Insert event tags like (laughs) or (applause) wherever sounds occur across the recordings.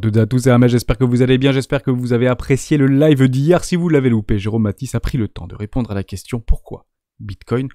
Bonjour à tous et à tous, j'espère que vous allez bien, j'espère que vous avez apprécié le live d'hier. Si vous l'avez loupé, Jérôme Matisse a pris le temps de répondre à la question pourquoi Bitcoin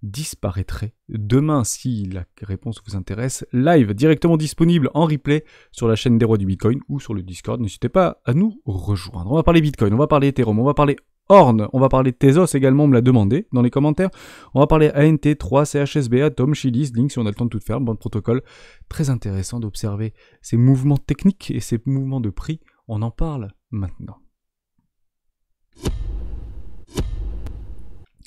disparaîtrait demain si la réponse vous intéresse. Live directement disponible en replay sur la chaîne des rois du Bitcoin ou sur le Discord. N'hésitez pas à nous rejoindre. On va parler Bitcoin, on va parler Ethereum, on va parler Horn, on va parler de Tezos également, on me l'a demandé dans les commentaires. On va parler ANT, 3, chsb Atom, Chilis, Link, si on a le temps de tout faire, bon protocole. Très intéressant d'observer ces mouvements techniques et ces mouvements de prix. On en parle maintenant.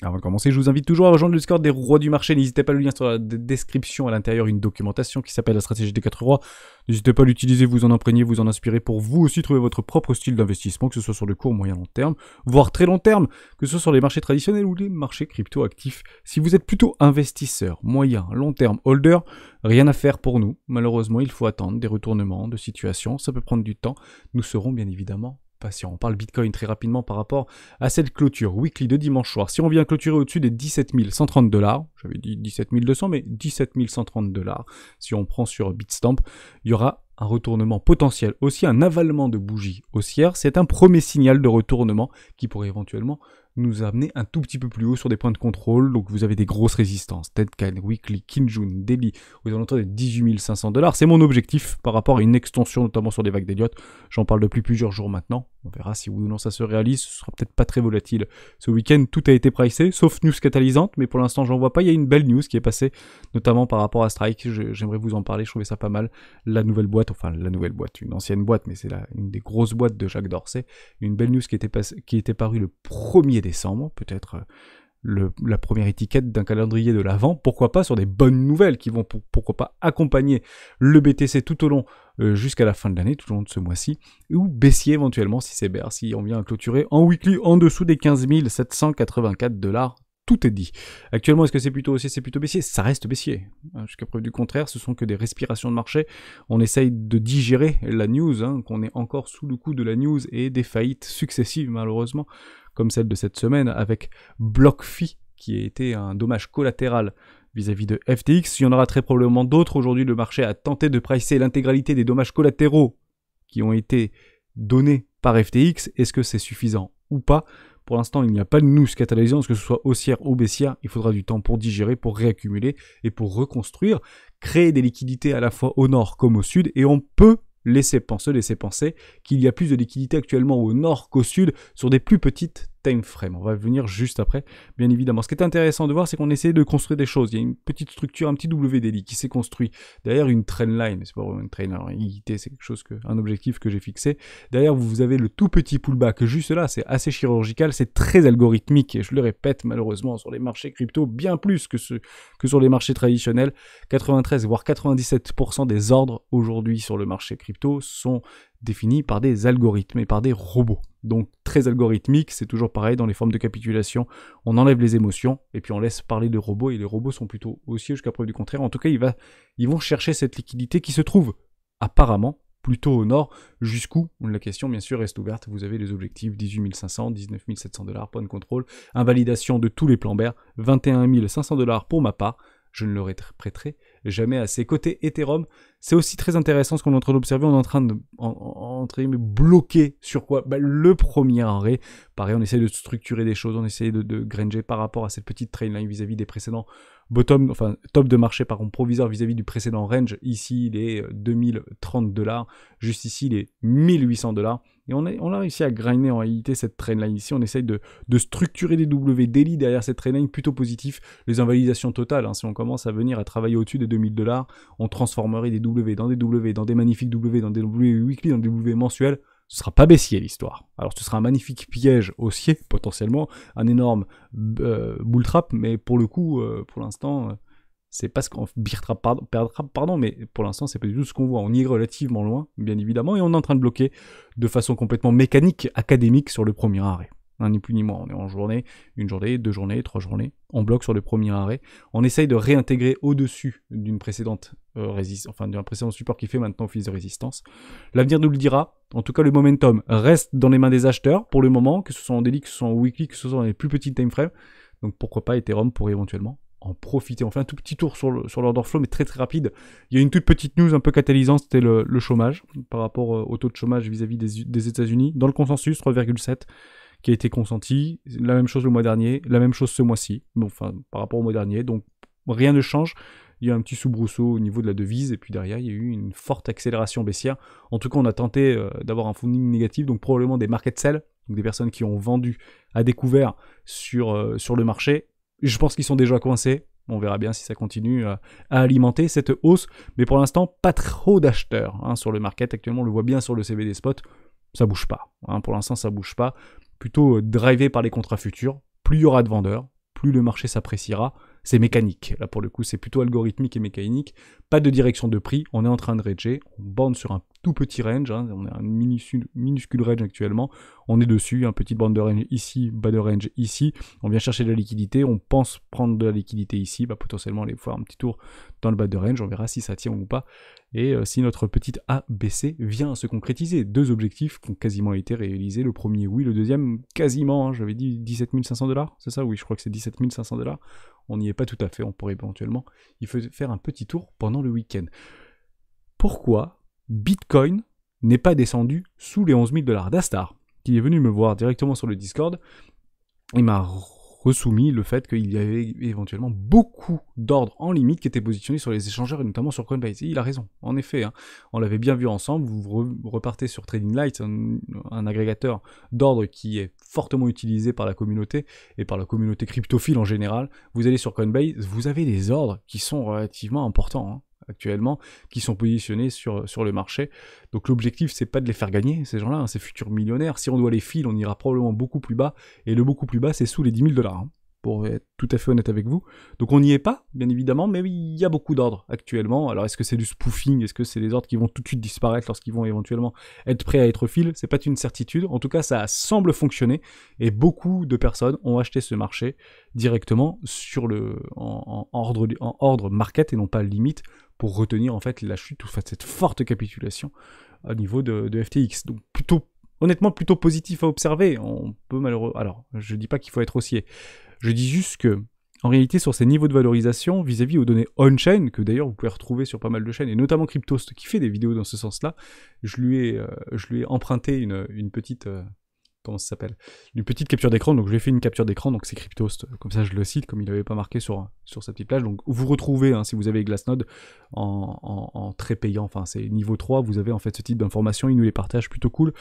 Avant de commencer, je vous invite toujours à rejoindre le score des rois du marché. N'hésitez pas à le lien sur la description à l'intérieur, une documentation qui s'appelle la stratégie des quatre rois. N'hésitez pas à l'utiliser, vous en imprégner, vous en inspirer pour vous aussi trouver votre propre style d'investissement, que ce soit sur le court, moyen, long terme, voire très long terme, que ce soit sur les marchés traditionnels ou les marchés crypto-actifs. Si vous êtes plutôt investisseur, moyen, long terme, holder, rien à faire pour nous. Malheureusement, il faut attendre des retournements de situation. Ça peut prendre du temps. Nous serons bien évidemment si On parle Bitcoin très rapidement par rapport à cette clôture weekly de dimanche soir. Si on vient clôturer au-dessus des 17 130 dollars, j'avais dit 17 200, mais 17 130 dollars, si on prend sur Bitstamp, il y aura un retournement potentiel, aussi un avalement de bougies haussières. C'est un premier signal de retournement qui pourrait éventuellement nous amener un tout petit peu plus haut sur des points de contrôle. Donc vous avez des grosses résistances. Tedkan, Weekly, Kinjun, Delhi, aux alentours de 18 500 dollars. C'est mon objectif par rapport à une extension, notamment sur des vagues d'Eliott. J'en parle depuis plusieurs jours maintenant. On verra si oui ou non ça se réalise, ce sera peut-être pas très volatile. Ce week-end, tout a été pricé, sauf news catalysante, mais pour l'instant, j'en vois pas. Il y a une belle news qui est passée, notamment par rapport à Strike. J'aimerais vous en parler, je trouvais ça pas mal. La nouvelle boîte, enfin, la nouvelle boîte, une ancienne boîte, mais c'est une des grosses boîtes de Jacques Dorsay. Une belle news qui était, qui était parue le 1er décembre, peut-être la première étiquette d'un calendrier de l'Avent, pourquoi pas sur des bonnes nouvelles qui vont pourquoi pas accompagner le BTC tout au long euh, jusqu'à la fin de l'année, tout au long de ce mois-ci, ou baisser éventuellement si c'est si on vient à clôturer en weekly en dessous des 15 784 dollars tout est dit. Actuellement, est-ce que c'est plutôt haussier, c'est plutôt baissier Ça reste baissier. Euh, jusqu'à preuve du contraire, ce sont que des respirations de marché. On essaye de digérer la news, hein, qu'on est encore sous le coup de la news et des faillites successives, malheureusement, comme celle de cette semaine avec BlockFi, qui a été un dommage collatéral vis-à-vis -vis de FTX. Il y en aura très probablement d'autres. Aujourd'hui, le marché a tenté de pricer l'intégralité des dommages collatéraux qui ont été donnés par FTX. Est-ce que c'est suffisant ou pas pour l'instant, il n'y a pas de nous catalysant. que ce soit haussière ou baissière, il faudra du temps pour digérer, pour réaccumuler et pour reconstruire, créer des liquidités à la fois au nord comme au sud, et on peut laisser penser, laisser penser qu'il y a plus de liquidités actuellement au nord qu'au sud sur des plus petites frame. On va venir juste après, bien évidemment. Ce qui est intéressant de voir, c'est qu'on essaie de construire des choses. Il y a une petite structure, un petit WD qui s'est construit. Derrière une line, c'est pas vraiment une train, c'est quelque chose que, un objectif que j'ai fixé. Derrière, vous avez le tout petit pullback juste là, c'est assez chirurgical, c'est très algorithmique. Et je le répète, malheureusement, sur les marchés crypto, bien plus que, ce, que sur les marchés traditionnels. 93, voire 97% des ordres aujourd'hui sur le marché crypto sont définie par des algorithmes et par des robots. Donc très algorithmique, c'est toujours pareil dans les formes de capitulation, on enlève les émotions et puis on laisse parler de robots et les robots sont plutôt haussiers jusqu'à preuve du contraire. En tout cas, ils, vont chercher cette liquidité qui se trouve apparemment plutôt au nord, jusqu'où La question bien sûr reste ouverte, vous avez les objectifs 18 500, 19 700 dollars, point de contrôle, invalidation de tous les plans BER, 21 500 dollars pour ma part, je ne le prêterai jamais à ses côtés. Ethereum, c'est aussi très intéressant ce qu'on est en train d'observer. On est en train de bloquer sur quoi bah, Le premier arrêt. Pareil, on essaie de structurer des choses, on essaie de, granger par rapport à cette petite line vis-à-vis des précédents bottom, enfin top de marché par contre provisoire vis-à-vis du précédent range. Ici, il est 2030 euh, dollars. Juste ici, il est 1800 dollars. Et on, a réussi à grinder en réalité cette trainline ici. On essaye de, structurer des W daily derrière cette trainline plutôt positif. Les invalidations totales, hein. si on commence à venir à travailler au-dessus des 2000 dollars, on transformerait des W dans des W, dans des magnifiques W, dans des W weekly, dans des W mensuels ce sera pas baissier l'histoire. Alors ce sera un magnifique piège haussier potentiellement, un énorme euh, bull trap, mais pour le coup, euh, pour l'instant, euh, c'est pas ce qu'on perdra, pardon, mais pour l'instant, c'est pas du tout ce qu'on voit. On y est relativement loin, bien évidemment, et on est en train de bloquer de façon complètement mécanique, académique, sur le premier arrêt. ni plus ni moins, on est en journée, une journée, deux journées, trois journées, on bloque sur le premier arrêt. On essaye de réintégrer au-dessus d'une précédente euh, résistance, enfin d'un précédent support qui fait maintenant office de résistance. L'avenir nous le dira. En tout cas, le momentum reste dans les mains des acheteurs pour le moment, que ce soit en daily, que ce soit en weekly, que ce soit dans les plus petits timeframes. Donc pourquoi pas Ethereum pour éventuellement en profiter. On fait un tout petit tour sur, sur l'order flow, mais très très rapide. Il y a une toute petite news un peu catalysante, c'était le, chômage, par rapport euh, au taux de chômage vis-à-vis des, États-Unis. Dans le consensus, 3,7 qui a été consenti. La même chose le mois dernier, la même chose ce mois-ci, bon, enfin, par rapport au mois dernier. Donc rien ne change. Il y a un petit soubrousseau au niveau de la devise, et puis derrière, il y a eu une forte accélération baissière. En tout cas, on a tenté euh, d'avoir un funding négatif, donc probablement des market sell, des personnes qui ont vendu à découvert sur, euh, sur le marché, je pense qu'ils sont déjà coincés. On verra bien si ça continue euh, à alimenter cette hausse. Mais pour l'instant, pas trop d'acheteurs hein, sur le market. Actuellement, on le voit bien sur le des spot. Ça bouge pas. Hein. Pour l'instant, ça bouge pas. Plutôt euh, drivé par les contrats futurs. Plus il y aura de vendeurs, plus le marché s'appréciera c'est mécanique. Là, pour le coup, c'est plutôt algorithmique et mécanique. Pas de direction de prix. On est en train de ranger. On bande sur un tout petit range. Hein. On a un minuscule, minuscule, range actuellement. On est dessus. Un petit bande de range ici, bas de range ici. On vient chercher de la liquidité. On pense prendre de la liquidité ici. Bah, potentiellement, aller faire un petit tour dans le bas de range. On verra si ça tient ou pas. Et euh, si notre petite ABC vient se concrétiser. Deux objectifs qui ont quasiment été réalisés. Le premier, oui. Le deuxième, quasiment. Hein. J'avais dit 17 500 dollars. C'est ça Oui, je crois que c'est 17 500 dollars on n'y est pas tout à fait, on pourrait éventuellement y faire un petit tour pendant le week-end. Pourquoi Bitcoin n'est pas descendu sous les 11 000 dollars d'Astar, qui est venu me voir directement sur le Discord, il m'a Ressoumis le fait qu'il y avait éventuellement beaucoup d'ordres en limite qui étaient positionnés sur les échangeurs et notamment sur Coinbase. Et il a raison, en effet. Hein. On l'avait bien vu ensemble, vous repartez sur Trading Light, un, agrégateur d'ordres qui est fortement utilisé par la communauté et par la communauté cryptophile en général. Vous allez sur Coinbase, vous avez des ordres qui sont relativement importants. Hein actuellement qui sont positionnés sur, sur le marché. Donc l'objectif, c'est pas de les faire gagner, ces gens-là, hein, ces futurs millionnaires. Si on doit les filer, on ira probablement beaucoup plus bas. Et le beaucoup plus bas, c'est sous les 10 000 dollars. Hein pour être tout à fait honnête avec vous. Donc on n'y est pas, bien évidemment, mais il y a beaucoup d'ordres actuellement. Alors est-ce que c'est du spoofing Est-ce que c'est des ordres qui vont tout de suite disparaître lorsqu'ils vont éventuellement être prêts à être fil C'est pas une certitude. En tout cas, ça semble fonctionner et beaucoup de personnes ont acheté ce marché directement sur le en, ordre en ordre market et non pas limite pour retenir en fait la chute ou cette forte capitulation au niveau de, de FTX. Donc plutôt honnêtement plutôt positif à observer. On peut malheureux. Alors je dis pas qu'il faut être haussier. Je dis juste que, en réalité, sur ces niveaux de valorisation, vis-à-vis aux données on-chain, que d'ailleurs vous pouvez retrouver sur pas mal de chaînes, et notamment Cryptost qui fait des vidéos dans ce sens-là, je, lui ai, euh, emprunté une, petite, euh, comment ça s'appelle Une petite capture d'écran. Donc, je vais fait une capture d'écran. Donc, c'est Cryptost. Comme ça, je le cite, comme il n'avait pas marqué sur, sur sa petite plage. Donc, vous retrouvez, hein, si vous avez Glassnode, en, très payant. Enfin, c'est niveau 3. Vous avez en fait ce type d'informations. Il nous les partage plutôt cool.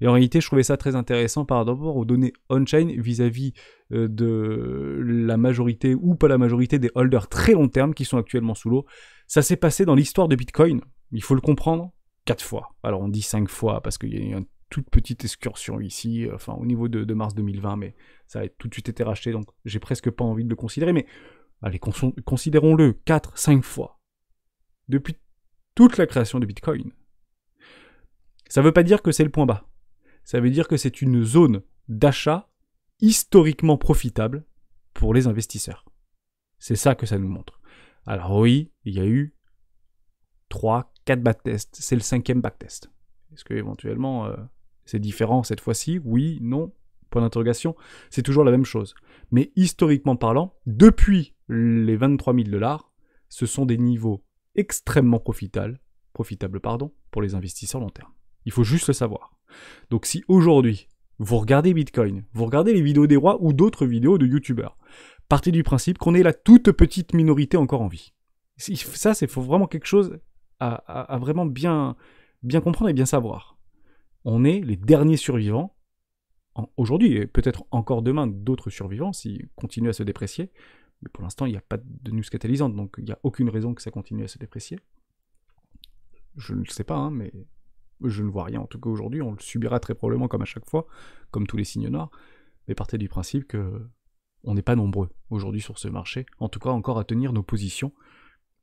Et en réalité, je trouvais ça très intéressant par rapport aux données on-chain vis-à-vis euh, de la majorité ou pas la majorité des holders très long terme qui sont actuellement sous l'eau. Ça s'est passé dans l'histoire de Bitcoin. Il faut le comprendre quatre fois. Alors on dit cinq fois parce qu'il y a un toute petite excursion ici, euh, enfin au niveau de, mars 2020, mais ça a tout de suite été racheté, donc j'ai presque pas envie de le considérer, mais allez, considérons-le 4-5 fois depuis toute la création de Bitcoin. Ça ne veut pas dire que c'est le point bas. Ça veut dire que c'est une zone d'achat historiquement profitable pour les investisseurs. C'est ça que ça nous montre. Alors oui, il y a eu 3, 4 backtests. C'est le cinquième backtest. Est-ce que éventuellement euh, c'est différent cette fois-ci, oui, non, point d'interrogation, c'est toujours la même chose. Mais historiquement parlant, depuis les 23 000 dollars, ce sont des niveaux extrêmement profitables, profitables pardon, pour les investisseurs long terme. Il faut juste le savoir. Donc si aujourd'hui, vous regardez Bitcoin, vous regardez les vidéos des rois ou d'autres vidéos de youtubeurs, partez du principe qu'on est la toute petite minorité encore en vie. Ça, c'est faut vraiment quelque chose à, vraiment bien, bien comprendre et bien savoir on est les derniers survivants aujourd'hui, et peut-être encore demain d'autres survivants s'ils continuent à se déprécier. Mais pour l'instant, il n'y a pas de news catalysante, donc il n'y a aucune raison que ça continue à se déprécier. Je ne le sais pas, hein, mais je ne vois rien. En tout cas, aujourd'hui, on le subira très probablement comme à chaque fois, comme tous les signes noirs. Mais partez du principe que on n'est pas nombreux aujourd'hui sur ce marché, en tout cas encore à tenir nos positions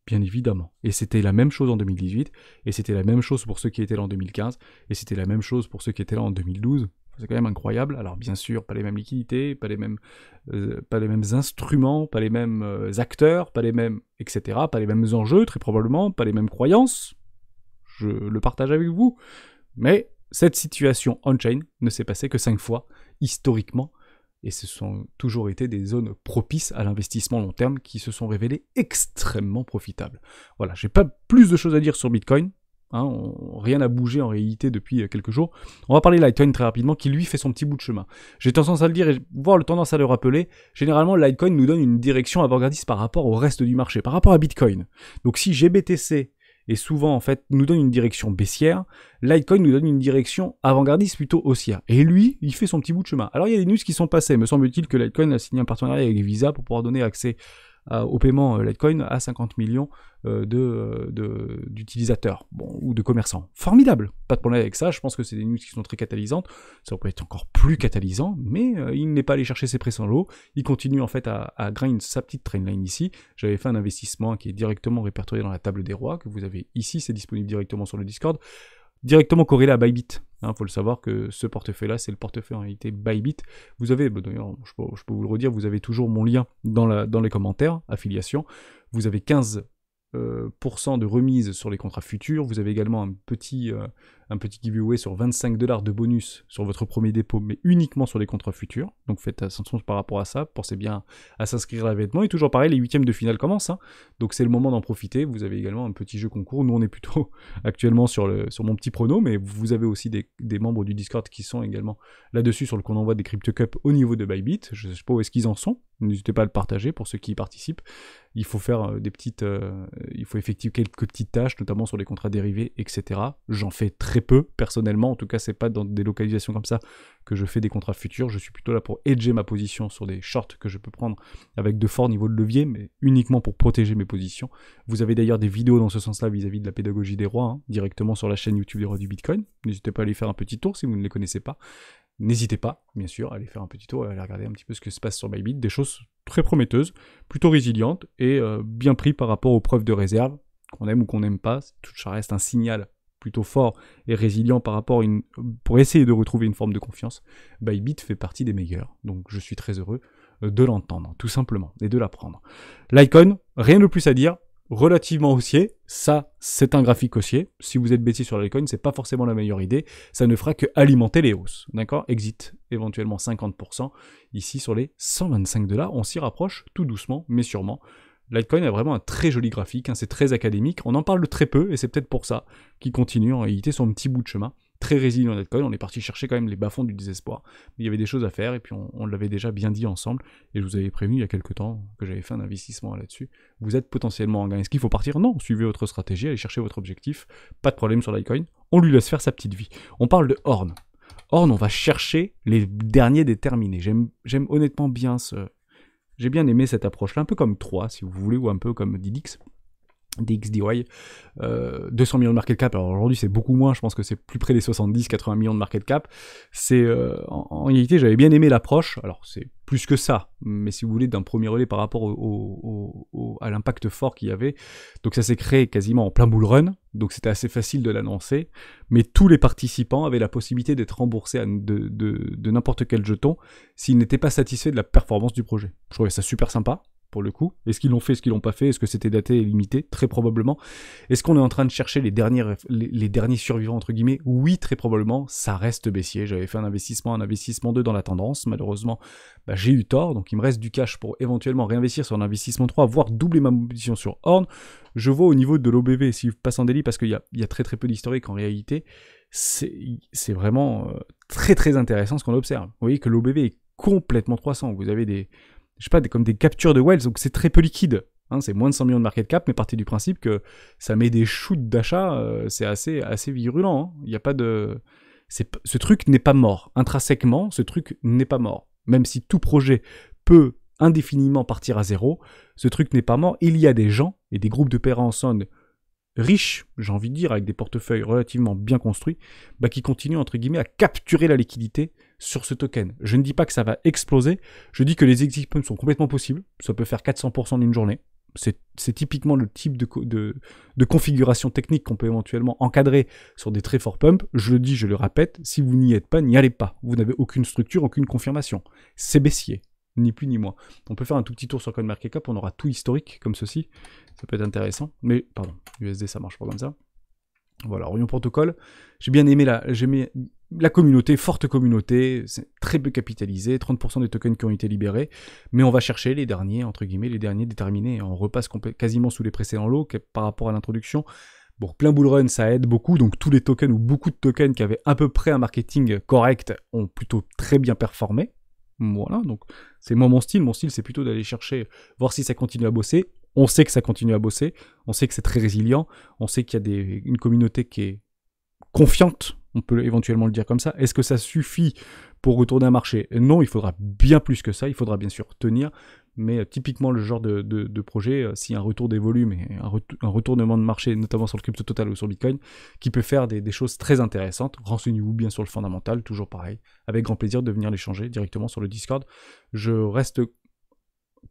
bien évidemment. Et c'était la même chose en 2018, et c'était la même chose pour ceux qui étaient là en 2015, et c'était la même chose pour ceux qui étaient là en 2012. C'est quand même incroyable. Alors bien sûr, pas les mêmes liquidités, pas les mêmes, euh, pas les mêmes instruments, pas les mêmes euh, acteurs, pas les mêmes, etc., pas les mêmes enjeux, très probablement, pas les mêmes croyances. Je le partage avec vous. Mais cette situation on-chain ne s'est passée que cinq fois, historiquement, et ce sont toujours été des zones propices à l'investissement long terme qui se sont révélées extrêmement profitables. Voilà, j'ai pas plus de choses à dire sur Bitcoin. Hein, rien n'a bougé en réalité depuis euh, quelques jours. On va parler de Litecoin très rapidement, qui lui fait son petit bout de chemin. J'ai tendance à le dire et voir le tendance à le rappeler. Généralement, Litecoin nous donne une direction avant-gardiste par rapport au reste du marché, par rapport à Bitcoin. Donc si GBTC et souvent en fait nous donne une direction baissière, Litecoin nous donne une direction avant-gardiste plutôt haussière. Et lui, il fait son petit bout de chemin. Alors il y a des news qui sont passées, me semble-t-il que Litecoin a signé un partenariat avec Visa pour pouvoir donner accès au paiement euh, Litecoin à 50 millions euh, euh, d'utilisateurs de, bon, ou de commerçants. Formidable, pas de problème avec ça, je pense que c'est des news qui sont très catalysantes, ça pourrait être encore plus catalysant, mais il n'est pas allé chercher ses prêts en l'eau, il continue en fait à, à grind sa petite trainline ici, j'avais fait un investissement qui est directement répertorié dans la table des rois, que vous avez ici, c'est disponible directement sur le Discord, directement corrélé à Bybit. Il hein, faut le savoir que ce portefeuille-là, c'est le portefeuille en réalité Bybit. Vous avez, bah, d'ailleurs, je peux, vous le redire, vous avez toujours mon lien dans, les commentaires, affiliation. Vous avez 15% euh, de remise sur les contrats futurs. Vous avez également un petit, euh, un petit giveaway sur 25 dollars de bonus sur votre premier dépôt, mais uniquement sur les contrats futurs. Donc faites attention par rapport à ça, pensez bien à s'inscrire à l'avènement. Et toujours pareil, les huitièmes de finale commencent, hein. donc c'est le moment d'en profiter. Vous avez également un petit jeu concours. Nous, on est plutôt (laughs) actuellement sur, le, sur mon petit prono, mais vous avez aussi des, membres du Discord qui sont également là-dessus sur le qu'on envoie des Crypto Cup au niveau de Bybit. Je ne sais pas où est-ce qu'ils en sont. N'hésitez pas à le partager pour ceux qui y participent. Il faut faire euh, des petites, euh, il faut effectuer quelques petites tâches, notamment sur les contrats dérivés, etc. J'en fais très peu, personnellement. En tout cas, c'est pas dans des localisations comme ça que je fais des contrats futurs. Je suis plutôt là pour hedger ma position sur des shorts que je peux prendre avec de forts niveaux de levier, mais uniquement pour protéger mes positions. Vous avez d'ailleurs des vidéos dans ce sens-là vis-à-vis de la pédagogie des rois, hein, directement sur la chaîne YouTube des rois du Bitcoin. N'hésitez pas à aller faire un petit tour si vous ne les connaissez pas. N'hésitez pas, bien sûr, à aller faire un petit tour, à aller regarder un petit peu ce que se passe sur MyBit, des choses très prometteuses, plutôt résilientes et euh, bien pris par rapport aux preuves de réserve, qu'on aime ou qu'on n'aime pas, tout ça reste un signal plutôt fort et résilient par rapport à une, pour essayer de retrouver une forme de confiance, Bybit fait partie des meilleurs. Donc je suis très heureux euh, de l'entendre, tout simplement, et de l'apprendre. L'icône, rien de plus à dire, relativement haussier, ça c'est un graphique haussier. Si vous êtes baissier sur l'icon, c'est pas forcément la meilleure idée, ça ne fera que alimenter les hausses, d'accord Exit éventuellement 50%, ici sur les 125 dollars, on s'y rapproche tout doucement mais sûrement. Litecoin a vraiment un très joli graphique, hein, c'est très académique, on en parle très peu, et c'est peut-être pour ça qu'il continue en réalité son petit bout de chemin. Très résilient Litecoin, on est parti chercher quand même les bas-fonds du désespoir. Il y avait des choses à faire, et puis on, l'avait déjà bien dit ensemble, et je vous avais prévenu il y a quelques temps que j'avais fait un investissement là-dessus. Vous êtes potentiellement en gain. Est-ce qu'il faut partir Non, suivez votre stratégie, allez chercher votre objectif, pas de problème sur Litecoin, on lui laisse faire sa petite vie. On parle de Horn. Horn, on va chercher les derniers déterminés. J'aime honnêtement bien ce, j'ai bien aimé cette approche-là, un peu comme 3, si vous voulez, ou un peu comme Didix. DXDY, euh, 200 millions de market cap, alors aujourd'hui c'est beaucoup moins, je pense que c'est plus près des 70-80 millions de market cap, c'est euh, en, réalité j'avais bien aimé l'approche, alors c'est plus que ça, mais si vous voulez d'un premier relais par rapport à l'impact fort qu'il y avait, donc ça s'est créé quasiment en plein bull run, donc c'était assez facile de l'annoncer, mais tous les participants avaient la possibilité d'être remboursés de, de n'importe quel jeton s'ils n'étaient pas satisfaits de la performance du projet. Je trouvais ça super sympa, pour le coup. Est-ce qu'ils l'ont fait, est-ce qu'ils l'ont pas fait, est-ce que c'était daté et limité Très probablement. Est-ce qu'on est en train de chercher les, les, derniers survivants, entre guillemets Oui, très probablement, ça reste baissier. J'avais fait un investissement, un investissement 2 dans la tendance. Malheureusement, bah, j'ai eu tort, donc il me reste du cash pour éventuellement réinvestir sur un investissement 3, voire doubler ma position sur Horn. Je vois au niveau de l'OBV, si passe passe en délit, parce qu'il y a, très très peu d'historique en réalité, c'est vraiment euh, très très intéressant ce qu'on observe. Vous voyez que l'OBV est complètement 300. Vous avez des je sais pas, comme des captures de Wells, donc c'est très peu liquide. Hein, c'est moins de 100 millions de market cap, mais partez du principe que ça met des shoots d'achat, euh, c'est assez, assez virulent. Hein. Il n'y a pas de. Ce truc n'est pas mort. Intrinsèquement, ce truc n'est pas mort. Même si tout projet peut indéfiniment partir à zéro, ce truc n'est pas mort. Il y a des gens et des groupes de pairs en sonne riches, j'ai envie de dire, avec des portefeuilles relativement bien construits, bah, qui continuent, entre guillemets, à capturer la liquidité sur ce token. Je ne dis pas que ça va exploser, je dis que les exit pumps sont complètement possibles. Ça peut faire 400% d'une journée. C'est typiquement le type de, configuration technique qu'on peut éventuellement encadrer sur des très forts pumps. Je le dis, je le répète, si vous n'y êtes pas, n'y allez pas. Vous n'avez aucune structure, aucune confirmation. C'est baissier, ni plus ni moins. On peut faire un tout petit tour sur CoinMarketCap, on aura tout historique comme ceci. Ça peut être intéressant. Mais, pardon, USD, ça marche pas comme ça. Voilà, Orion Protocol. J'ai bien aimé la, j'ai la communauté, forte communauté, c'est très peu capitalisé, 30% des tokens qui ont été libérés, mais on va chercher les derniers, entre guillemets, les derniers déterminés. On repasse quasiment sous les précédents lots par rapport à l'introduction. Bon, plein bull run, ça aide beaucoup, donc tous les tokens ou beaucoup de tokens qui avaient à peu près un marketing correct ont plutôt très bien performé. Voilà, donc c'est moi mon style. Mon style, c'est plutôt d'aller chercher, voir si ça continue à bosser. On sait que ça continue à bosser, on sait que c'est très résilient, on sait qu'il y a une communauté qui est confiante on peut éventuellement le dire comme ça. Est-ce que ça suffit pour retourner un marché Non, il faudra bien plus que ça, il faudra bien sûr tenir, mais euh, typiquement le genre de, projet, euh, si un retour des volumes et un, retournement de marché, notamment sur le crypto total ou sur Bitcoin, qui peut faire des, choses très intéressantes, renseignez-vous bien sur le fondamental, toujours pareil, avec grand plaisir de venir l'échanger directement sur le Discord. Je reste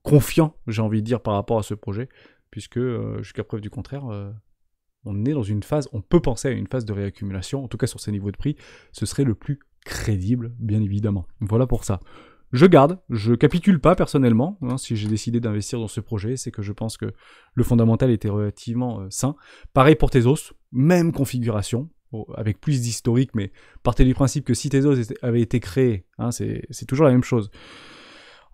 confiant, j'ai envie de dire, par rapport à ce projet, puisque euh, jusqu'à preuve du contraire, on est dans une phase, on peut penser à une phase de réaccumulation, en tout cas sur ces niveaux de prix, ce serait le plus crédible, bien évidemment. Voilà pour ça. Je garde, je capitule pas personnellement. Hein, si j'ai décidé d'investir dans ce projet, c'est que je pense que le fondamental était relativement euh, sain. Pareil pour Tezos, même configuration, avec plus d'historique, mais partez du principe que si Tezos avait été créé, hein, c'est toujours la même chose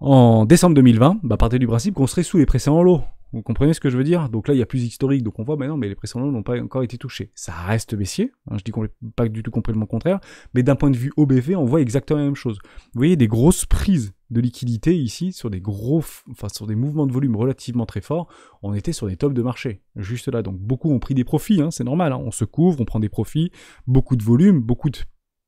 en décembre 2020, bah partez du principe qu'on serait sous les précédents lots. Vous comprenez ce que je veux dire Donc là, il y a plus historique, donc on voit, mais non, mais les précédents n'ont pas encore été touchés. Ça reste baissier, hein, je dis pas du tout complètement contraire, mais d'un point de vue OBV, on voit exactement la même chose. Vous voyez des grosses prises de liquidité ici sur des gros, enfin sur des mouvements de volume relativement très forts, on était sur des tops de marché, juste là. Donc beaucoup ont pris des profits, hein, c'est normal, hein. on se couvre, on prend des profits, beaucoup de volume, beaucoup de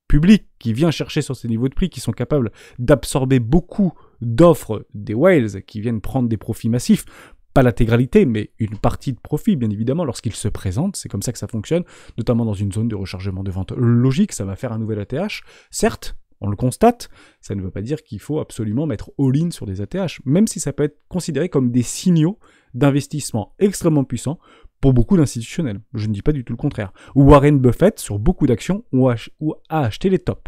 public qui vient chercher sur ces niveaux de prix, qui sont capables d'absorber beaucoup d'offres des whales qui viennent prendre des profits massifs pas l'intégralité, mais une partie de profit, bien évidemment, lorsqu'il se présente. C'est comme ça que ça fonctionne, notamment dans une zone de rechargement de vente logique. Ça va faire un nouvel ATH, certes. On le constate, ça ne veut pas dire qu'il faut absolument mettre all-in sur des ATH, même si ça peut être considéré comme des signaux d'investissement extrêmement puissants pour beaucoup d'institutionnels. Je ne dis pas du tout le contraire. Warren Buffett, sur beaucoup d'actions, a acheté les tops.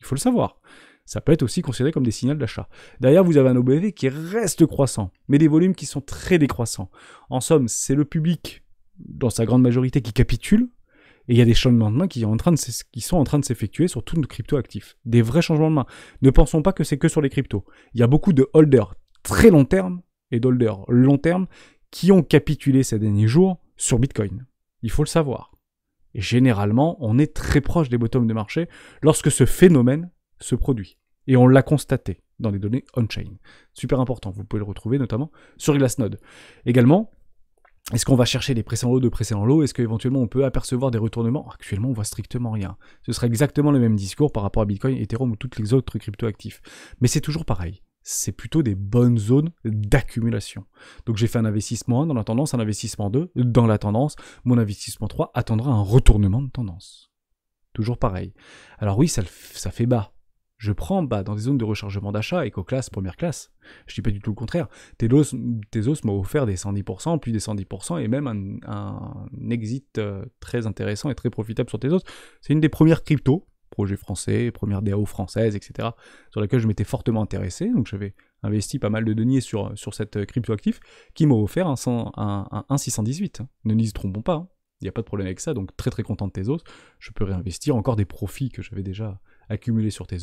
Il faut le savoir ça peut être aussi considéré comme des signaux d'achat. D'ailleurs, vous avez un OBV qui reste croissant, mais des volumes qui sont très décroissants. En somme, c'est le public, dans sa grande majorité, qui capitule, et il y a des changements de main qui, sont en train de, s'effectuer sur tous nos crypto actifs. Des vrais changements de main. Ne pensons pas que c'est que sur les cryptos. Il y a beaucoup de holders très long terme et d'holders long terme qui ont capitulé ces derniers jours sur Bitcoin. Il faut le savoir. Et généralement, on est très proche des bottoms de marché lorsque ce phénomène ce produit. Et on l'a constaté dans les données on-chain. Super important, vous pouvez le retrouver notamment sur Glassnode. Également, est-ce qu'on va chercher des précédents lots de précédents lots Est-ce qu'éventuellement on peut apercevoir des retournements Actuellement, on voit strictement rien. Ce serait exactement le même discours par rapport à Bitcoin, Ethereum ou toutes les autres crypto-actifs. Mais c'est toujours pareil. C'est plutôt des bonnes zones d'accumulation. Donc j'ai fait un investissement 1 dans la tendance, un investissement 2 dans la tendance. Mon investissement 3 attendra un retournement de tendance. Toujours pareil. Alors oui, ça, ça fait bas je prends bah, dans des zones de rechargement d'achat, éco-classe, première classe. Je dis pas du tout le contraire. Tezos Tezos m'a offert des 110%, puis des 110%, et même un, exit euh, très intéressant et très profitable sur Tezos. C'est une des premières cryptos, projet français, première DAO française, etc., sur laquelle je m'étais fortement intéressé. Donc j'avais investi pas mal de deniers sur, sur cette euh, crypto-actif, qui m'a offert un, un, 618. Ne y trompons pas. Hein. Il n'y a pas de problème avec ça, donc très très content de Tezos. Je peux réinvestir encore des profits que j'avais déjà Accumulé sur tes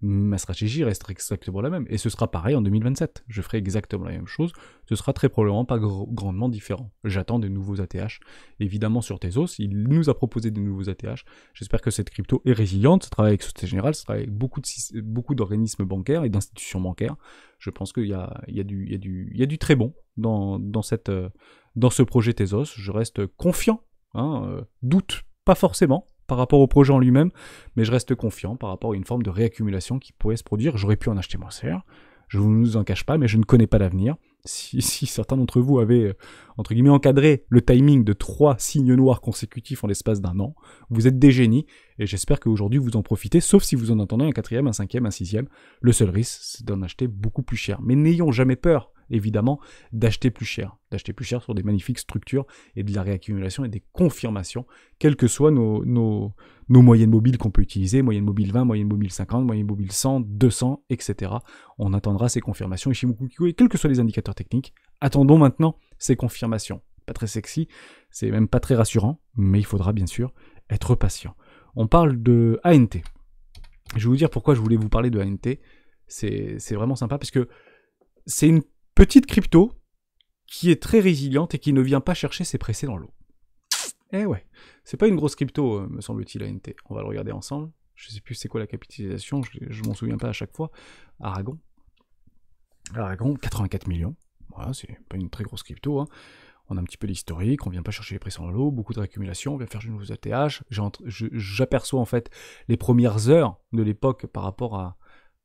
ma stratégie restera exactement la même. Et ce sera pareil en 2027. Je ferai exactement la même chose. Ce sera très probablement pas grandement différent. J'attends de nouveaux ATH. Évidemment, sur tes il nous a proposé des nouveaux ATH. J'espère que cette crypto est résiliente. Ce travail avec Société Générale, ça travaille avec beaucoup, de, beaucoup d'organismes bancaires et d'institutions bancaires. Je pense qu'il y a, y, du, y du très bon dans, cette, euh, dans ce projet Tezos. Je reste confiant. Hein, euh, doute pas forcément, par rapport au projet en lui-même, mais je reste confiant par rapport à une forme de réaccumulation qui pourrait se produire. J'aurais pu en acheter moins cher, je ne vous en cache pas, mais je ne connais pas l'avenir. Si, (laughs) certains d'entre vous avaient, euh, entre guillemets, encadré le timing de trois signes noirs consécutifs en l'espace d'un an, vous êtes des génies, et j'espère qu'aujourd'hui vous en profitez, sauf si vous en entendez un quatrième, un cinquième, un sixième. Le seul risque, c'est d'en acheter beaucoup plus cher. Mais n'ayons jamais peur évidemment, d'acheter plus cher. D'acheter plus cher sur des magnifiques structures et de la réaccumulation et des confirmations, quelles que soient nos, moyennes mobiles qu'on peut utiliser, moyenne mobile 20, moyenne mobile 50, moyenne mobile 100, 200, etc. On attendra ces confirmations. Et chez et quels que soient les indicateurs techniques, attendons maintenant ces confirmations. Pas très sexy, c'est même pas très rassurant, mais il faudra bien sûr être patient. On parle de ANT. Je vais vous dire pourquoi je voulais vous parler de ANT. C'est vraiment sympa parce que c'est une Petite crypto qui est très résiliente et qui ne vient pas chercher ses pressés dans l'eau. Eh ouais, c'est pas une grosse crypto, euh, me semble-t-il, ANT. On va le regarder ensemble. Je sais plus c'est quoi la capitalisation, je, ne m'en souviens pas à chaque fois. Aragon. Aragon, 84 millions. Voilà, c'est pas une très grosse crypto. Hein. On a un petit peu l'historique, on vient pas chercher les pressés dans l'eau, beaucoup de réaccumulation, on vient faire du nouveau ATH. J'aperçois en fait les premières heures de l'époque par rapport à,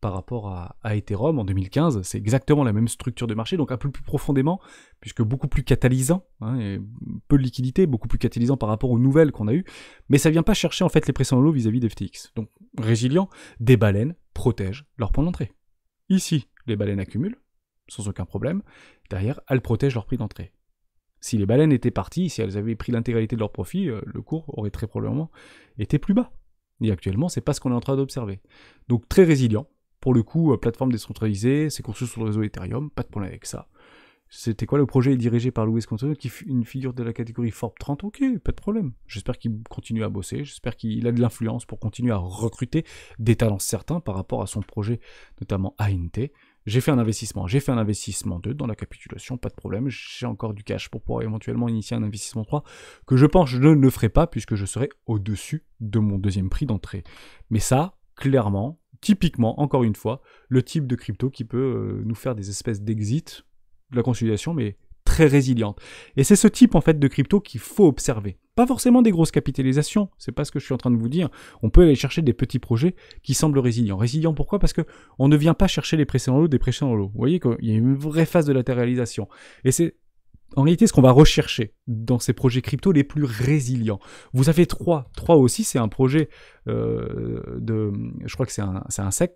par rapport à, Ethereum en 2015. C'est exactement la même structure de marché, donc un peu plus profondément, puisque beaucoup plus catalysant, hein, et peu de liquidité, beaucoup plus catalysant par rapport aux nouvelles qu'on a eues. Mais ça vient pas chercher en fait les pressions en l'eau vis-à-vis des FTX. Donc résilient, des baleines protègent leur point d'entrée. Ici, les baleines accumulent, sans aucun problème. Derrière, elles protègent leur prix d'entrée. Si les baleines étaient parties, si elles avaient pris l'intégralité de leur profit, euh, le cours aurait très probablement été plus bas. Et actuellement, c'est pas ce qu'on est en train d'observer. Donc très résilient, pour le coup, euh, plateforme décentralisée, c'est conçu sur le réseau Ethereum, pas de problème avec ça. C'était quoi le projet dirigé par Louis Constantino, qui est une figure de la catégorie Forbes 30, ok, pas de problème. J'espère qu'il continue à bosser, j'espère qu'il a de l'influence pour continuer à recruter des talents certains par rapport à son projet, notamment ANT. J'ai fait un investissement, j'ai fait un investissement 2 dans la capitulation, pas de problème, j'ai encore du cash pour pouvoir éventuellement initier un investissement 3 que je pense je ne le ferai pas puisque je serai au-dessus de mon deuxième prix d'entrée. Mais ça, clairement, typiquement, encore une fois, le type de crypto qui peut euh, nous faire des espèces d'exit, de la consolidation, mais très résiliente. Et c'est ce type en fait de crypto qu'il faut observer. Pas forcément des grosses capitalisations, c'est pas ce que je suis en train de vous dire. On peut aller chercher des petits projets qui semblent résilients. Résilients pourquoi Parce que on ne vient pas chercher les précédents lots des précédents lots. Vous voyez qu'il y a une vraie phase de latéralisation. Et c'est en réalité ce qu'on va rechercher dans ces projets crypto les plus résilients. Vous avez trois. Trois aussi, c'est un projet euh, de. Je crois que c'est un, un e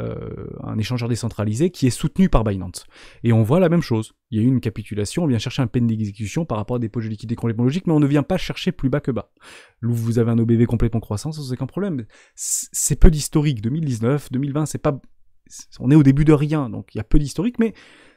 euh, un échangeur décentralisé, qui est soutenu par Binance. Et on voit la même chose. Il y a eu une capitulation, on vient chercher un peine d'exécution par rapport à des projets de liquidité complètement logiques, mais on ne vient pas chercher plus bas que bas. Vous avez un OBV complètement croissant c'est un problème. C'est peu d'historique. 2019, 2020, c'est pas. On est au début de rien, donc il y a peu d'historique, mais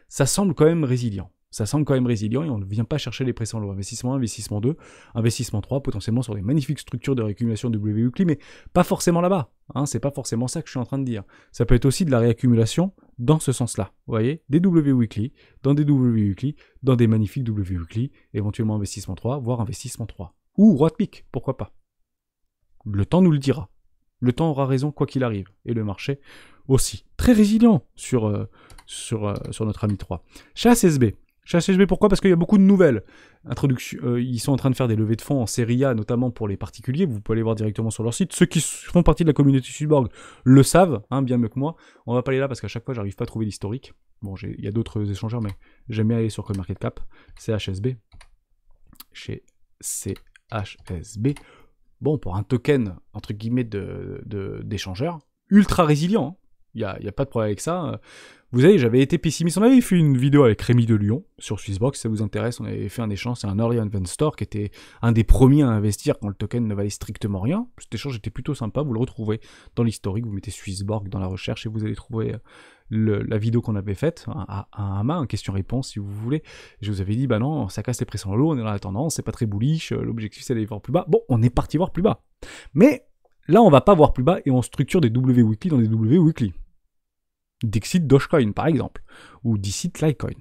ça semble quand même résilient ça semble quand même résilient et on ne vient pas chercher les pressions lourds. Investissement 1, investissement 2, investissement 3, potentiellement sur des magnifiques structures de réaccumulation de WUCLI, mais pas forcément là-bas. Hein, c'est pas forcément ça que je suis en train de dire. Ça peut être aussi de la réaccumulation dans ce sens-là. Vous voyez Des W Weekly, dans des W Weekly, dans des magnifiques W Weekly, éventuellement investissement 3, voire investissement 3. Ou roi de pique, pourquoi pas Le temps nous le dira. Le temps aura raison quoi qu'il arrive. Et le marché aussi. Très résilient sur, euh, sur, euh, sur notre ami 3. Chasse SB. Chez HSB, pourquoi Parce qu'il y a beaucoup de nouvelles. Introduction, euh, ils sont en train de faire des levées de fonds en série A, notamment pour les particuliers. Vous pouvez aller voir directement sur leur site. Ceux qui font partie de la communauté Sudborg le savent, hein, bien mieux que moi. On va pas aller là parce qu'à chaque fois, j'arrive pas à trouver l'historique. Bon, il y a d'autres échangeurs, mais j'aime bien aller sur CoinMarketCap. CHSB. Chez CHSB. Bon, pour un token, entre guillemets, d'échangeur, de, ultra résilient. Hein il n'y a, a, pas de problème avec ça. Vous savez, j'avais été pessimiste. On avait fait une vidéo avec Rémi de Lyon sur Swissbox, si ça vous intéresse. On avait fait un échange, c'est un Orion Vent store qui était un des premiers à investir quand le token ne valait strictement rien. Cet échange était plutôt sympa, vous le retrouvez dans l'historique, vous mettez Swissborg dans la recherche et vous allez trouver euh, la vidéo qu'on avait faite, hein, à un main, question-réponse si vous voulez. Je vous avais dit, bah non, ça casse les pressions en l'eau, on est dans la tendance, c'est pas très bullish, euh, l'objectif c'est d'aller voir plus bas. Bon, on est parti voir plus bas. Mais là, on va pas voir plus bas et on structure des W weekly dans des W weekly. Dixit Dogecoin, par exemple, ou Dixit Litecoin.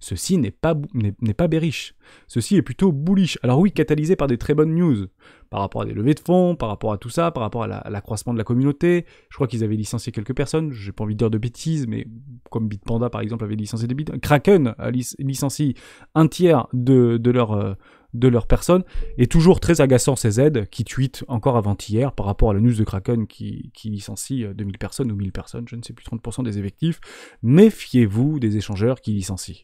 Ceci n'est pas, n'est, pas bearish. Ceci est plutôt bullish. Alors oui, catalysé par des très bonnes news, par rapport à des levées de fonds, par rapport à tout ça, par rapport à, l'accroissement de la communauté. Je crois qu'ils avaient licencié quelques personnes, j'ai pas envie de dire de bêtises, mais comme Bitpanda par exemple avait licencié des bits. Kraken a licencié un tiers de, de leur... Euh, de leur personne. Et toujours très agaçant ces aides qui tweetent encore avant-hier par rapport à la news de Kraken qui, qui licencie 2000 euh, personnes ou 1000 personnes, je ne sais plus, 30% des effectifs. Méfiez-vous des échangeurs qui licencient.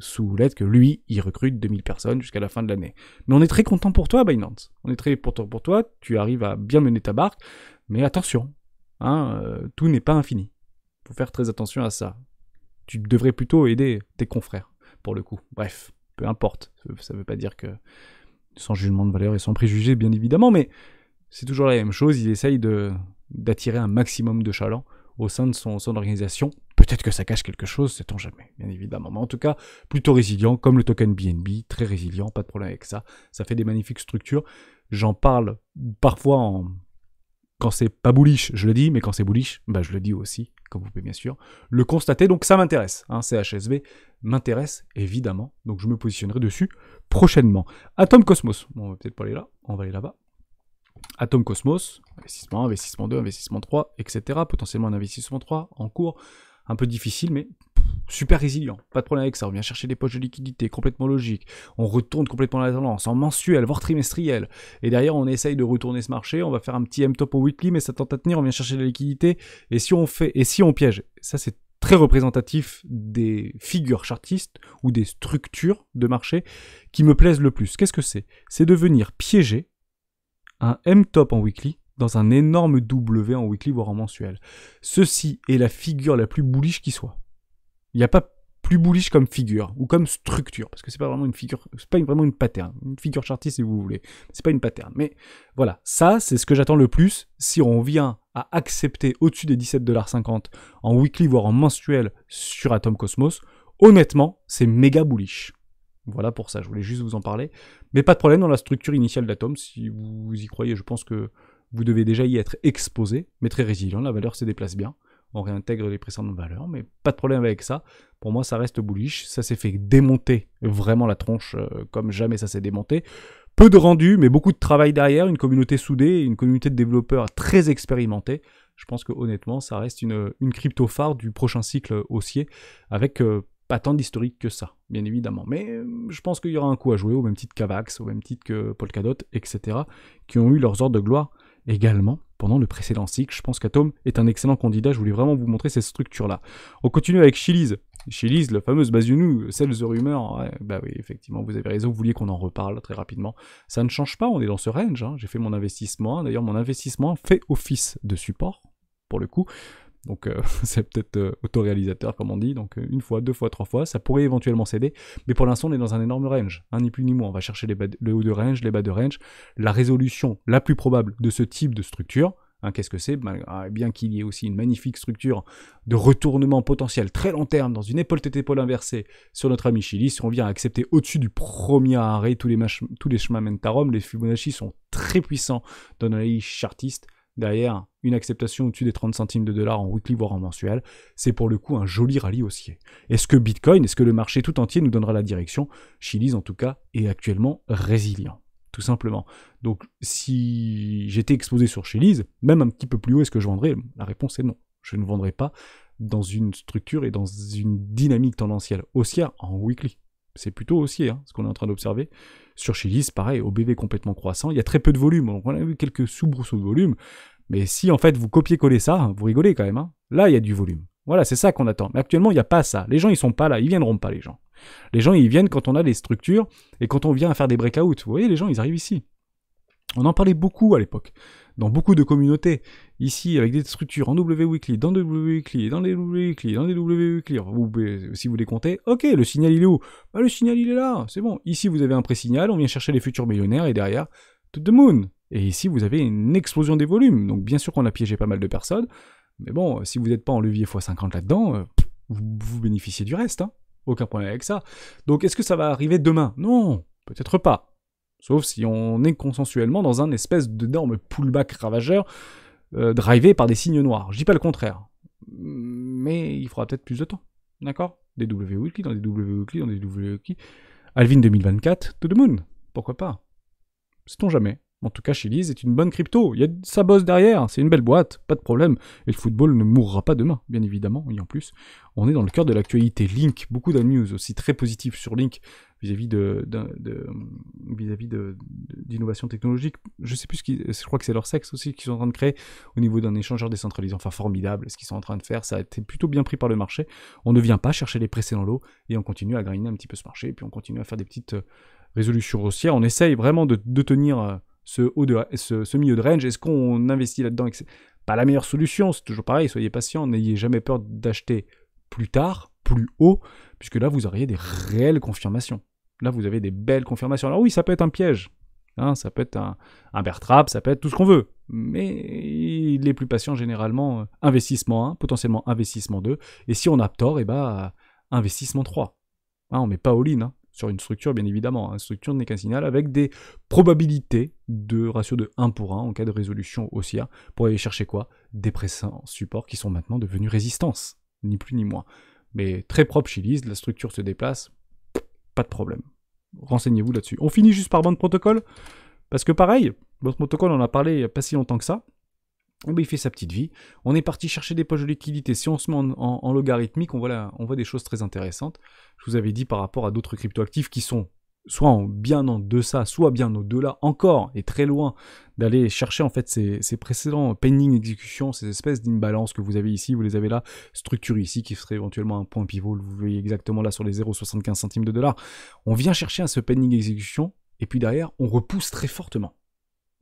Sous l'aide que lui, il recrute 2000 personnes jusqu'à la fin de l'année. Mais on est très content pour toi, Binance. On est très content pour toi. Tu arrives à bien mener ta barque. Mais attention, hein, euh, tout n'est pas infini. Faut faire très attention à ça. Tu devrais plutôt aider tes confrères, pour le coup. Bref peu importe. Ça ne veut pas dire que sans jugement de valeur et sans préjugés, bien évidemment, mais c'est toujours la même chose. Il essaye de, d'attirer un maximum de chalands au sein de son, organisation. Peut-être que ça cache quelque chose, sait-on jamais, bien évidemment. Mais en tout cas, plutôt résilient, comme le token BNB, très résilient, pas de problème avec ça. Ça fait des magnifiques structures. J'en parle parfois en... quand c'est pas bullish, je le dis, mais quand c'est bullish, bah, je le dis aussi comme vous pouvez bien sûr le constater. Donc ça m'intéresse. Un hein, CHSB m'intéresse évidemment. Donc je me positionnerai dessus prochainement. Atom Cosmos. on va peut-être pas aller là. On va aller là-bas. Atom Cosmos. Investissement 1, investissement 2, investissement 3, etc. Potentiellement un investissement 3 en cours. Un peu difficile, mais super résilient, pas de problème avec ça, on vient chercher des poches de liquidité, complètement logique, on retourne complètement la tendance, en mensuel, voire trimestriel, et derrière on essaye de retourner ce marché, on va faire un petit M-top au weekly, mais ça tente à tenir, on vient chercher de la liquidité, et si on fait, et si on piège, ça c'est très représentatif des figures chartistes ou des structures de marché qui me plaisent le plus. Qu'est-ce que c'est C'est de venir piéger un M-top en weekly dans un énorme W en weekly voire en mensuel. Ceci est la figure la plus bullish qui soit. Il n'y a pas plus bullish comme figure ou comme structure, parce que c'est pas vraiment une figure, c'est pas vraiment une pattern, une figure chartiste si vous voulez, c'est pas une pattern. Mais voilà, ça c'est ce que j'attends le plus si on vient à accepter au-dessus des 17,50$ en weekly voire en mensuel sur Atom Cosmos. Honnêtement, c'est méga bullish. Voilà pour ça, je voulais juste vous en parler. Mais pas de problème dans la structure initiale d'Atom, si vous y croyez, je pense que vous devez déjà y être exposé, mais très résilient, la valeur se déplace bien on réintègre les précédentes valeurs, mais pas de problème avec ça. Pour moi, ça reste bullish. Ça s'est fait démonter vraiment la tronche euh, comme jamais ça s'est démonté. Peu de rendu, mais beaucoup de travail derrière, une communauté soudée, une communauté de développeurs très expérimentés. Je pense que honnêtement, ça reste une, une crypto phare du prochain cycle haussier avec euh, pas tant d'historique que ça, bien évidemment. Mais euh, je pense qu'il y aura un coup à jouer, au même titre qu'Avax, au même titre que Polkadot, etc., qui ont eu leurs heures de gloire également pendant le précédent cycle. Je pense qu'Atom est un excellent candidat. Je voulais vraiment vous montrer cette structure-là. On continue avec Chiliz. Chiliz, la fameuse know, celle The Rumor. bah oui, effectivement, vous avez raison. Vous vouliez qu'on en reparle très rapidement. Ça ne change pas. On est dans ce range. Hein. J'ai fait mon investissement. D'ailleurs, mon investissement fait office de support pour le coup. Donc euh, (laughs) c'est peut-être euh, autoréalisateur comme on dit. Donc euh, une fois, deux fois, trois fois, ça pourrait éventuellement céder. Mais pour l'instant on est dans un énorme range, hein, ni plus ni moins. On va chercher les bas de, le haut de range, les bas de range. La résolution la plus probable de ce type de structure, hein, Qu'est-ce que c'est ben, ah, Bien qu'il y ait aussi une magnifique structure de retournement potentiel très long terme dans une épaule tête épaule inversée sur notre ami Chili, si on vient accepter au-dessus du premier arrêt tous les, tous les chemins Mentarum, les Fibonacci sont très puissants dans l'analyse chartiste derrière une acceptation au-dessus des 30 centimes de dollars en weekly voire en mensuel, c'est pour le coup un joli rallye haussier. Est-ce que Bitcoin, est-ce que le marché tout entier nous donnera la direction Chili's en tout cas est actuellement résilient, tout simplement. Donc si j'étais exposé sur Chili's, même un petit peu plus haut, est-ce que je vendrais La réponse est non. Je ne vendrais pas dans une structure et dans une dynamique tendancielle haussière en weekly c'est plutôt aussi hein, ce qu'on est en train d'observer. Sur Chilis, pareil, OBV complètement croissant, il y a très peu de volume, on a eu quelques sous de volume, mais si en fait vous copiez-collez ça, vous rigolez quand même, hein. là il y a du volume. Voilà, c'est ça qu'on attend. Mais actuellement, il n'y a pas ça. Les gens, ils sont pas là. Ils viendront pas, les gens. Les gens, ils viennent quand on a des structures et quand on vient à faire des breakouts. Vous voyez, les gens, ils arrivent ici. On en parlait beaucoup à l'époque dans beaucoup de communautés, ici avec des structures en W Weekly, dans W Weekly, dans les W Weekly, dans les W Weekly, si vous les comptez, ok, le signal il est où bah, Le signal il est là, c'est bon. Ici vous avez un pré-signal, on vient chercher les futurs millionnaires et derrière, tout the moon. Et ici vous avez une explosion des volumes, donc bien sûr qu'on a piégé pas mal de personnes, mais bon, si vous n'êtes pas en levier x50 là-dedans, euh, vous, bénéficiez du reste, hein. aucun problème avec ça. Donc est-ce que ça va arriver demain Non, peut-être pas. Sauf si on est consensuellement dans un espèce d'énorme pullback ravageur euh, drivé par des signes noirs. Je dis pas le contraire. Mais il faudra peut-être plus de temps. D'accord Des W dans des W dans des W Alvin 2024, To the Moon. Pourquoi pas Sait-on jamais. En tout cas, Chili's est une bonne crypto. Il y a sa bosse derrière. C'est une belle boîte. Pas de problème. Et le football ne mourra pas demain, bien évidemment. Et en plus, on est dans le cœur de l'actualité. Link, beaucoup d'un news aussi très positif sur Link vis-à-vis de, vis-à-vis de, d'innovation technologique. Je sais plus ce qui, je crois que c'est leur sexe aussi qu'ils sont en train de créer au niveau d'un échangeur décentralisé. Enfin, formidable ce qu'ils sont en train de faire. Ça a été plutôt bien pris par le marché. On ne vient pas chercher les précédents lots et on continue à grainer un petit peu ce marché. Et puis on continue à faire des petites euh, résolutions haussières. On essaye vraiment de, tenir euh, ce, haut de, milieu de range. Est-ce qu'on investit là-dedans Pas la meilleure solution, c'est toujours pareil. Soyez patient, n'ayez jamais peur d'acheter plus tard, plus haut, puisque là, vous auriez des réelles confirmations. Là, vous avez des belles confirmations. Alors oui, ça peut être un piège, hein, ça peut être un, un ça peut être tout ce qu'on veut. Mais les plus patients, généralement, euh, investissement 1, potentiellement investissement 2. Et si on a tort, eh ben, investissement 3. On hein, on met pas all-in hein, sur une structure, bien évidemment. Une structure n'est qu'un signal avec des probabilités de ratio de 1 pour 1 en cas de résolution haussière pour aller chercher quoi Des pressants supports qui sont maintenant devenus résistances ni plus ni moins. Mais très propre chez Lise. la structure se déplace, pas de problème. Renseignez-vous là-dessus. On finit juste par bande protocole parce que pareil, votre protocole, on en a parlé il n'y a pas si longtemps que ça. Eh ben, il fait sa petite vie. On est parti chercher des poches de liquidité. Si on se met en, logarithmique, on on voit des choses très intéressantes. Je vous avais dit par rapport à d'autres cryptoactifs qui sont soit bien en deçà, soit bien au-delà, encore et très loin d'aller chercher en fait ces, précédents pending exécutions, ces espèces d'imbalances que vous avez ici, vous les avez là, structure ici qui serait éventuellement un point pivot, vous voyez exactement là sur les 0,75 centimes de dollars. On vient chercher à ce pending exécution et puis derrière on repousse très fortement.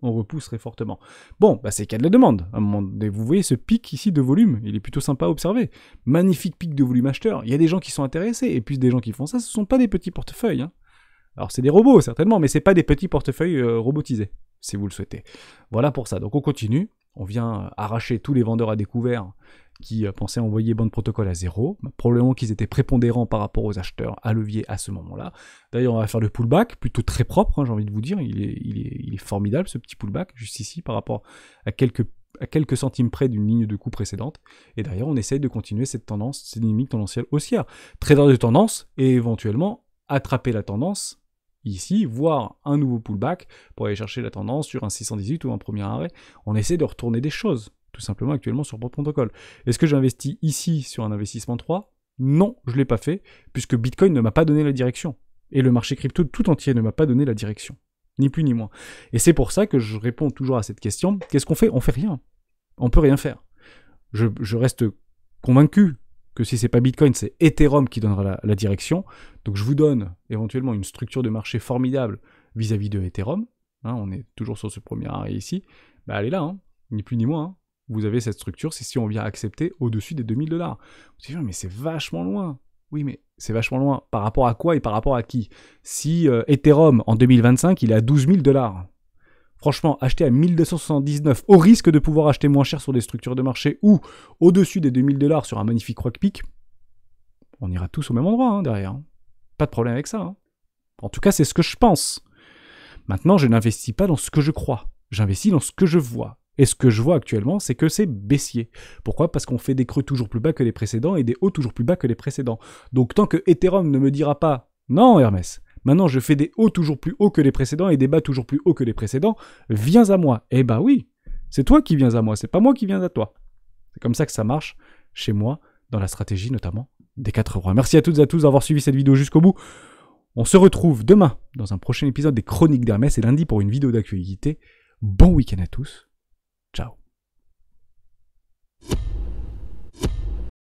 On repousse très fortement. Bon, bah c'est le cas de la demande. un vous voyez ce pic ici de volume, il est plutôt sympa à observer. Magnifique pic de volume acheteur. Il y a des gens qui sont intéressés, et puis des gens qui font ça, ce ne sont pas des petits portefeuilles. Hein. Alors c'est des robots certainement, mais c'est pas des petits portefeuilles euh, robotisés, si vous le souhaitez. Voilà pour ça. Donc on continue. On vient euh, arracher tous les vendeurs à découvert qui euh, pensaient envoyer bonne protocole à zéro. Bah, probablement qu'ils étaient prépondérants par rapport aux acheteurs à levier à ce moment-là. D'ailleurs, on va faire le pullback, plutôt très propre, hein, j'ai envie de vous dire. Il est, formidable ce petit pullback, juste ici, par rapport à quelques, centimes près d'une ligne de coup précédente. Et d'ailleurs, on essaye de continuer cette tendance, cette dynamique tendancielle haussière. Trader de tendance et éventuellement attraper la tendance ici, voire un nouveau pullback pour aller chercher la tendance sur un 618 ou un premier arrêt. On essaie de retourner des choses, tout simplement actuellement sur votre protocole. Est-ce que j'investis ici sur un investissement 3 Non, je ne l'ai pas fait, puisque Bitcoin ne m'a pas donné la direction. Et le marché crypto tout entier ne m'a pas donné la direction. Ni plus ni moins. Et c'est pour ça que je réponds toujours à cette question, qu'est-ce qu'on fait On fait rien. On peut rien faire. Je, je reste convaincu que si c'est pas Bitcoin, c'est Ethereum qui donnera la, direction. Donc je vous donne éventuellement une structure de marché formidable vis-à-vis de Ethereum. Hein, on est toujours sur ce premier arrêt ici. Bah, elle est là, hein, ni plus ni moins. Hein. Vous avez cette structure, c'est si on vient accepter au-dessus des 2000 dollars. Vous dites, mais c'est vachement loin. Oui, mais c'est vachement loin. Par rapport à quoi et par rapport à qui Si euh, Ethereum, en 2025, il est à 12 000 dollars, Franchement, acheter à 1279 au risque de pouvoir acheter moins cher sur des structures de marché ou au-dessus des 2000 dollars sur un magnifique rock pic, on ira tous au même endroit hein, derrière. Hein. Pas de problème avec ça. Hein. En tout cas, c'est ce que je pense. Maintenant, je n'investis pas dans ce que je crois. J'investis dans ce que je vois. Et ce que je vois actuellement, c'est que c'est baissier. Pourquoi Parce qu'on fait des creux toujours plus bas que les précédents et des hauts toujours plus bas que les précédents. Donc tant que Ethereum ne me dira pas non Hermès, Maintenant, je fais des hauts toujours plus hauts que les précédents et des bas toujours plus hauts que les précédents. Viens à moi. Eh bah oui, c'est toi qui viens à moi, c'est pas moi qui viens à toi. C'est comme ça que ça marche chez moi, dans la stratégie notamment des 4 rois. Merci à toutes et à tous d'avoir suivi cette vidéo jusqu'au bout. On se retrouve demain dans un prochain épisode des Chroniques d'Hermès et lundi pour une vidéo d'actualité. Bon week-end à tous. Ciao.